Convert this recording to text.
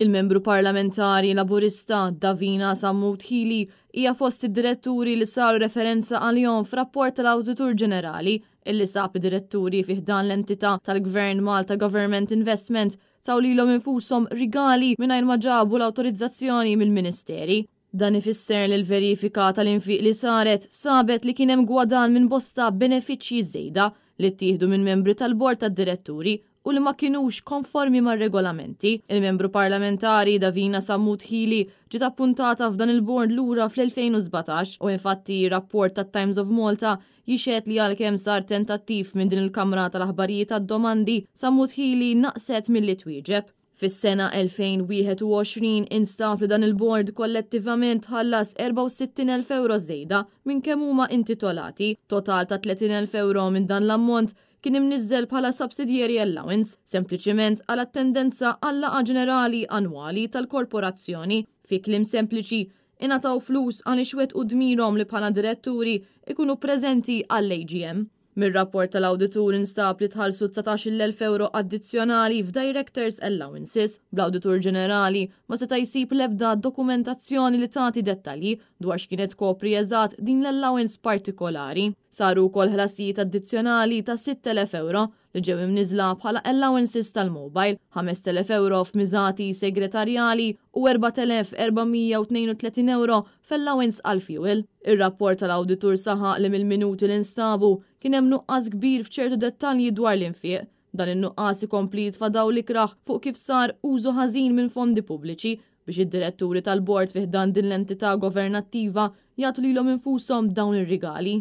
Il-membru parlamentari laburista Davina Sammut Hili hija fost id-diretturi li saru referenza għal-jom f'rapport tal-Awditur Ġenerali illi sab id-diretturi fiħdan l-entità tal-Gvern Malta Government Investment taw li l-om infusom rigali minnajn maġabu l-autorizzazzjoni mill-Ministeri. Dan ifisser li l-verifika tal-infiq li saret sabet li kienem gwadan minn bosta benefiċċji żejda li ttieħdu minn membri tal-bord tad-diretturi u li ma kienux konformi mar regolamenti Il-membru parlamentari Davina Samut Hili ġiet appuntata f'dan il-born lura fl-2017 u infatti rapport tat Times of Malta jixet li għalkemm sar tentattiv minn din il-Kamra tal-Aħbarijiet tad-domandi Samut Hili naqset mill-li twieġeb Fis-sena 2021 instab li dan il-bord kollettivament ħallas 64.000 euro żejda minn kemm huma intitolati, total ta' 30.000 euro minn dan l-ammont kien imnizzel bħala subsidiary allowance, sempliċiment għal tendenza għall-laqa ġenerali annwali tal-korporazzjoni fi klim sempliċi inataw flus għal ixwet u dmirom li bħala diretturi ikunu prezenti għall-AGM. Mir-rapport tal-awditur instab li tħallsu 19.000 euro addizzjonali f'Directors Allowances bl-Awditur Ġenerali ma seta' jsib l-ebda dokumentazzjoni li tagħti dettalji dwar x'kienet kopri eżatt din l-allowance partikolari. Saru kol ħlasijiet addizzjonali ta' 6.000 euro li ġew imniżla bħala allowances tal-mobile, 5.000 euro f'miżati segretarjali u 4.432 euro f'allowance għal-fuel. Ir-rapport tal-auditur saħaq li mill-minuti l-instabu kien hemm nuqqas kbir f'ċertu dettalji dwar l-infiq dan in-nuqqas ikompli fadaw l kraħ fuq kif sar użu ħażin minn fondi pubbliċi biex id-diretturi tal-bord fiħdan din l-entità governattiva jagħtu lilhom infushom dawn ir-rigali.